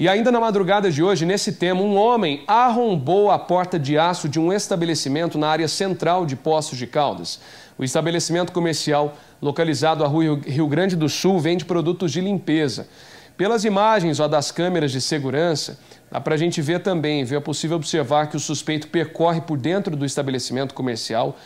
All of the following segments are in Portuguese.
E ainda na madrugada de hoje, nesse tema, um homem arrombou a porta de aço de um estabelecimento na área central de Poços de Caldas. O estabelecimento comercial, localizado à rua Rio Grande do Sul, vende produtos de limpeza. Pelas imagens ó, das câmeras de segurança, dá para a gente ver também, viu? é possível observar que o suspeito percorre por dentro do estabelecimento comercial,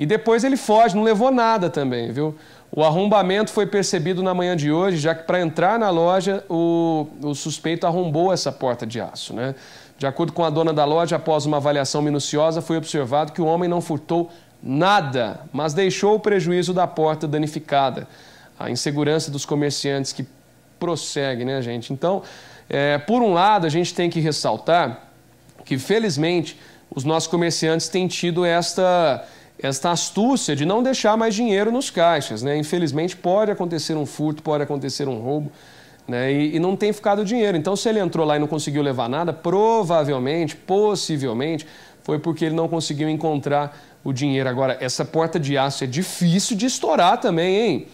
e depois ele foge, não levou nada também, viu? O arrombamento foi percebido na manhã de hoje, já que para entrar na loja o, o suspeito arrombou essa porta de aço, né? De acordo com a dona da loja, após uma avaliação minuciosa, foi observado que o homem não furtou nada, mas deixou o prejuízo da porta danificada. A insegurança dos comerciantes que prossegue, né, gente? Então, é, por um lado, a gente tem que ressaltar que, felizmente, os nossos comerciantes têm tido esta esta astúcia de não deixar mais dinheiro nos caixas. Né? Infelizmente, pode acontecer um furto, pode acontecer um roubo. Né? E, e, não tem ficado dinheiro. Então, se ele entrou lá e não conseguiu levar nada, provavelmente, possivelmente, foi porque ele não conseguiu encontrar o dinheiro. Agora, essa porta de aço é difícil de estourar também, hein?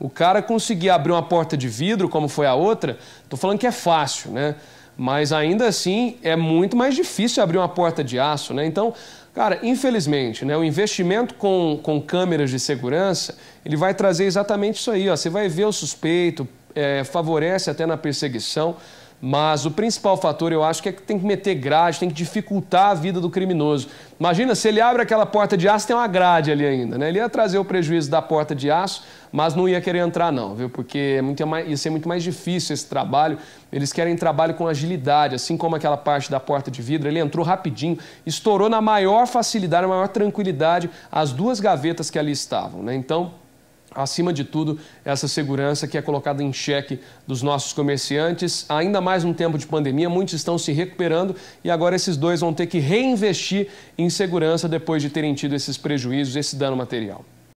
O cara conseguir abrir uma porta de vidro, como foi a outra, tô falando que é fácil, né? Mas ainda assim é muito mais difícil abrir uma porta de aço, né? Então, Cara, infelizmente, né, o investimento com, com câmeras de segurança, ele vai trazer exatamente isso aí. Ó, você vai ver o suspeito, é, favorece até na perseguição. Mas o principal fator, eu acho, que é que tem que meter grade, tem que dificultar a vida do criminoso. Imagina, se ele abre aquela porta de aço, tem uma grade ali ainda, né? Ele ia trazer o prejuízo da porta de aço, mas não ia querer entrar não, viu? Porque é muito é mais, ia ser muito mais difícil esse trabalho. Eles querem trabalho com agilidade, assim como aquela parte da porta de vidro. Ele entrou rapidinho, estourou na maior facilidade, na maior tranquilidade as duas gavetas que ali estavam, né? Então, acima de tudo, essa segurança que é colocada em xeque dos nossos comerciantes. Ainda mais num tempo de pandemia, muitos estão se recuperando e agora esses dois vão ter que reinvestir em segurança depois de terem tido esses prejuízos, esse dano material.